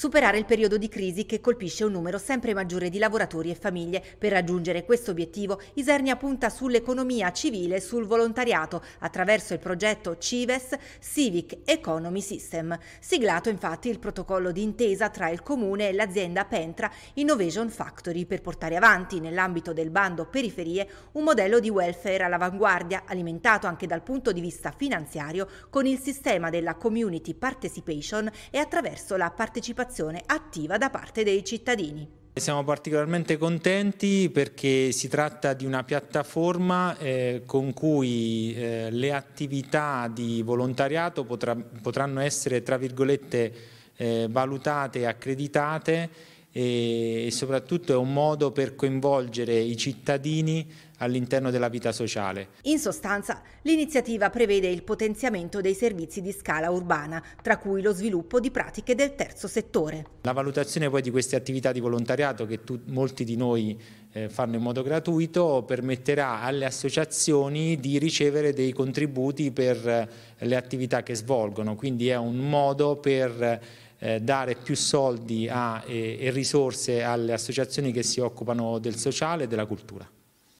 Superare il periodo di crisi che colpisce un numero sempre maggiore di lavoratori e famiglie. Per raggiungere questo obiettivo, Isernia punta sull'economia civile e sul volontariato attraverso il progetto CIVES Civic Economy System. Siglato infatti il protocollo di intesa tra il comune e l'azienda Pentra Innovation Factory per portare avanti nell'ambito del bando periferie un modello di welfare all'avanguardia alimentato anche dal punto di vista finanziario con il sistema della community participation e attraverso la partecipazione partecipazione attiva da parte dei cittadini. Siamo particolarmente contenti perché si tratta di una piattaforma eh, con cui eh, le attività di volontariato potrà, potranno essere tra virgolette eh, valutate e accreditate e soprattutto è un modo per coinvolgere i cittadini all'interno della vita sociale. In sostanza, l'iniziativa prevede il potenziamento dei servizi di scala urbana, tra cui lo sviluppo di pratiche del terzo settore. La valutazione poi di queste attività di volontariato che tu, molti di noi eh, fanno in modo gratuito permetterà alle associazioni di ricevere dei contributi per eh, le attività che svolgono, quindi è un modo per eh, dare più soldi a, e, eh, e risorse alle associazioni che si occupano del sociale e della cultura.